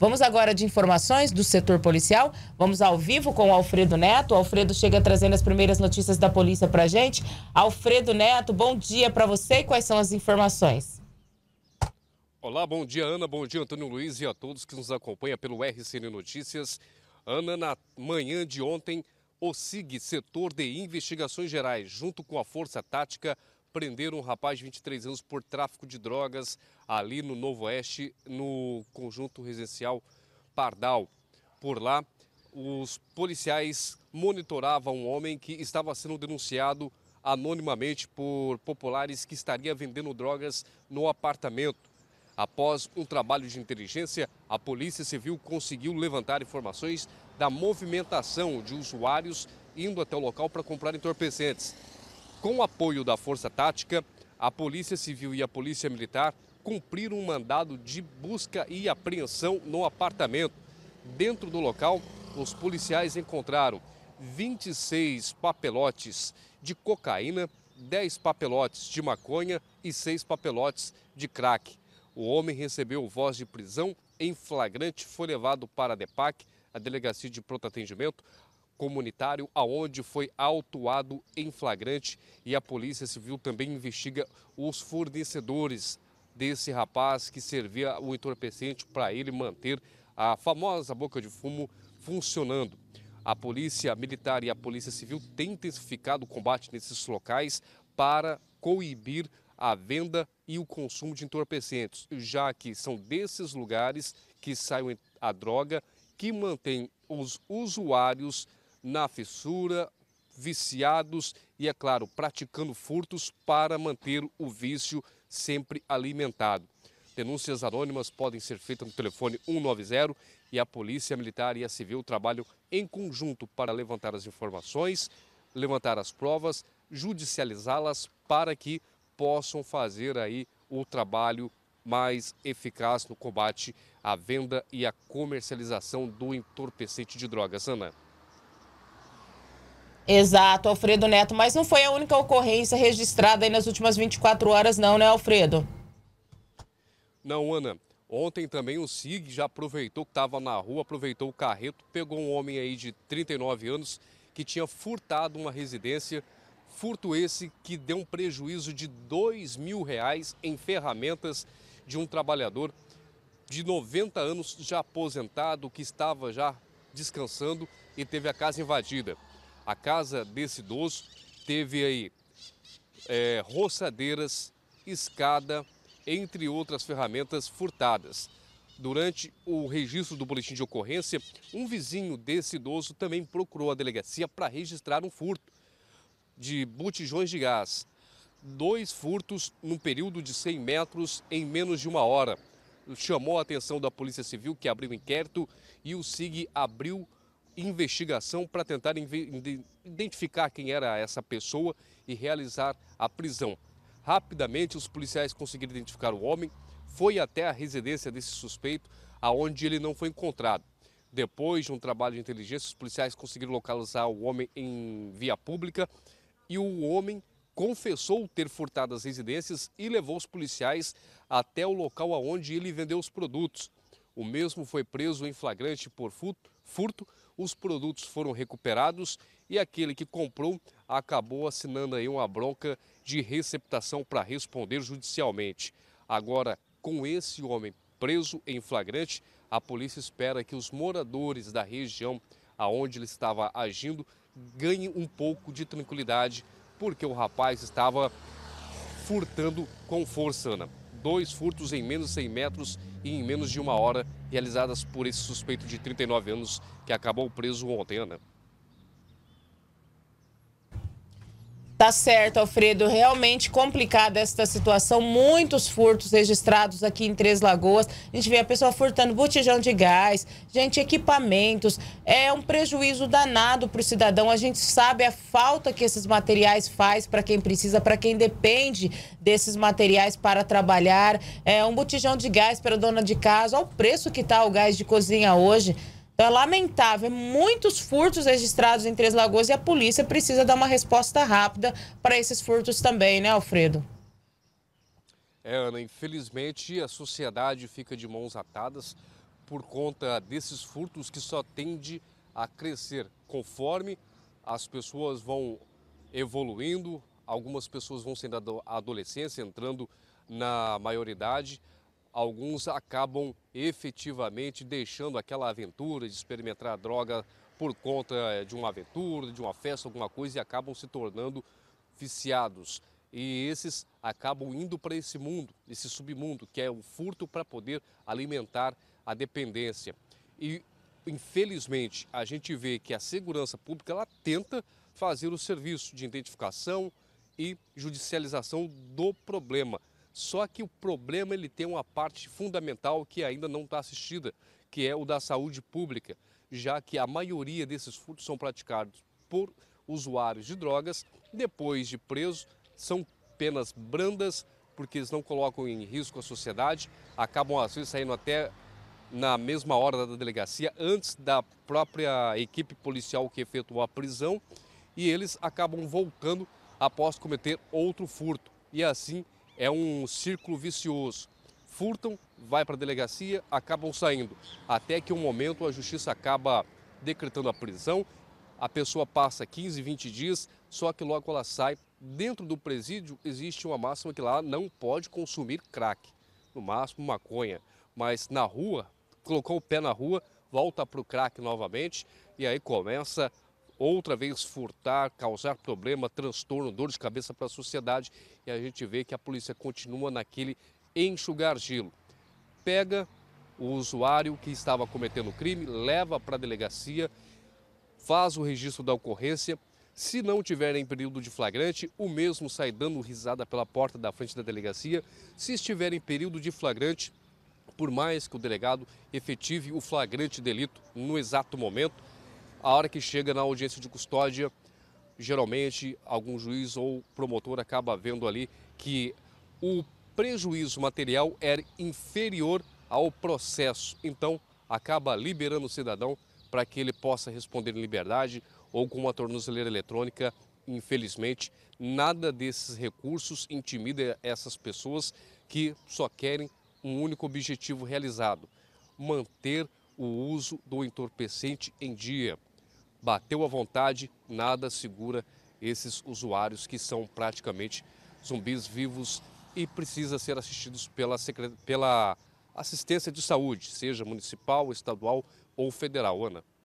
Vamos agora de informações do setor policial. Vamos ao vivo com o Alfredo Neto. O Alfredo chega trazendo as primeiras notícias da polícia para gente. Alfredo Neto, bom dia para você e quais são as informações? Olá, bom dia Ana, bom dia Antônio Luiz e a todos que nos acompanham pelo RCN Notícias. Ana, na manhã de ontem, o SIG, Setor de Investigações Gerais, junto com a Força Tática, prenderam um rapaz de 23 anos por tráfico de drogas ali no Novo Oeste, no conjunto residencial Pardal. Por lá, os policiais monitoravam um homem que estava sendo denunciado anonimamente por populares que estaria vendendo drogas no apartamento. Após um trabalho de inteligência, a Polícia Civil conseguiu levantar informações da movimentação de usuários indo até o local para comprar entorpecentes. Com o apoio da Força Tática, a Polícia Civil e a Polícia Militar cumpriram um mandado de busca e apreensão no apartamento. Dentro do local, os policiais encontraram 26 papelotes de cocaína, 10 papelotes de maconha e 6 papelotes de crack. O homem recebeu voz de prisão em flagrante, foi levado para a DEPAC, a Delegacia de Pronto Atendimento, comunitário, aonde foi autuado em flagrante e a Polícia Civil também investiga os fornecedores desse rapaz que servia o entorpecente para ele manter a famosa boca de fumo funcionando. A Polícia Militar e a Polícia Civil têm intensificado o combate nesses locais para coibir a venda e o consumo de entorpecentes, já que são desses lugares que sai a droga que mantém os usuários na fissura, viciados e, é claro, praticando furtos para manter o vício sempre alimentado. Denúncias anônimas podem ser feitas no telefone 190 e a Polícia Militar e a Civil trabalham em conjunto para levantar as informações, levantar as provas, judicializá-las para que possam fazer aí o trabalho mais eficaz no combate à venda e à comercialização do entorpecente de drogas. Ana. Exato, Alfredo Neto. Mas não foi a única ocorrência registrada aí nas últimas 24 horas, não, né, Alfredo? Não, Ana. Ontem também o SIG já aproveitou que estava na rua, aproveitou o carreto, pegou um homem aí de 39 anos que tinha furtado uma residência. Furto esse que deu um prejuízo de 2 mil reais em ferramentas de um trabalhador de 90 anos já aposentado que estava já descansando e teve a casa invadida. A casa desse idoso teve aí é, roçadeiras, escada, entre outras ferramentas furtadas. Durante o registro do boletim de ocorrência, um vizinho desse idoso também procurou a delegacia para registrar um furto de botijões de gás. Dois furtos num período de 100 metros em menos de uma hora. Chamou a atenção da Polícia Civil, que abriu o inquérito, e o SIG abriu investigação para tentar identificar quem era essa pessoa e realizar a prisão. Rapidamente, os policiais conseguiram identificar o homem, foi até a residência desse suspeito, aonde ele não foi encontrado. Depois de um trabalho de inteligência, os policiais conseguiram localizar o homem em via pública e o homem confessou ter furtado as residências e levou os policiais até o local aonde ele vendeu os produtos. O mesmo foi preso em flagrante por furto, os produtos foram recuperados e aquele que comprou acabou assinando aí uma bronca de receptação para responder judicialmente. Agora, com esse homem preso em flagrante, a polícia espera que os moradores da região aonde ele estava agindo ganhem um pouco de tranquilidade, porque o rapaz estava furtando com força, Ana dois furtos em menos de 100 metros e em menos de uma hora, realizadas por esse suspeito de 39 anos que acabou preso ontem, Ana. Tá certo, Alfredo. Realmente complicada esta situação. Muitos furtos registrados aqui em Três Lagoas. A gente vê a pessoa furtando botijão de gás, gente, equipamentos. É um prejuízo danado para o cidadão. A gente sabe a falta que esses materiais faz para quem precisa, para quem depende desses materiais para trabalhar. É um botijão de gás para dona de casa. Olha o preço que está o gás de cozinha hoje. Então é lamentável, é muitos furtos registrados em Três Lagoas e a polícia precisa dar uma resposta rápida para esses furtos também, né, Alfredo? É, Ana, infelizmente a sociedade fica de mãos atadas por conta desses furtos que só tende a crescer conforme as pessoas vão evoluindo, algumas pessoas vão sendo adolescência, entrando na maioridade alguns acabam efetivamente deixando aquela aventura de experimentar droga por conta eh, de uma aventura, de uma festa, alguma coisa e acabam se tornando viciados. E esses acabam indo para esse mundo, esse submundo, que é o furto para poder alimentar a dependência. E infelizmente a gente vê que a segurança pública ela tenta fazer o serviço de identificação e judicialização do problema, só que o problema ele tem uma parte fundamental que ainda não está assistida, que é o da saúde pública, já que a maioria desses furtos são praticados por usuários de drogas, depois de presos, são penas brandas, porque eles não colocam em risco a sociedade, acabam às vezes saindo até na mesma hora da delegacia, antes da própria equipe policial que efetuou a prisão, e eles acabam voltando após cometer outro furto. E assim é um círculo vicioso. Furtam, vai para a delegacia, acabam saindo. Até que um momento a justiça acaba decretando a prisão. A pessoa passa 15, 20 dias, só que logo ela sai. Dentro do presídio existe uma máxima que lá não pode consumir crack, no máximo maconha. Mas na rua, colocou o pé na rua, volta para o crack novamente e aí começa outra vez furtar, causar problema, transtorno, dor de cabeça para a sociedade. E a gente vê que a polícia continua naquele enxugar gelo. Pega o usuário que estava cometendo o crime, leva para a delegacia, faz o registro da ocorrência. Se não tiver em período de flagrante, o mesmo sai dando risada pela porta da frente da delegacia. Se estiver em período de flagrante, por mais que o delegado efetive o flagrante delito no exato momento, a hora que chega na audiência de custódia, geralmente algum juiz ou promotor acaba vendo ali que o prejuízo material era é inferior ao processo. Então, acaba liberando o cidadão para que ele possa responder em liberdade ou com uma tornozeleira eletrônica. Infelizmente, nada desses recursos intimida essas pessoas que só querem um único objetivo realizado: manter o uso do entorpecente em dia bateu à vontade, nada segura esses usuários que são praticamente zumbis vivos e precisa ser assistidos pela, pela assistência de saúde, seja municipal, estadual ou federal. Ana.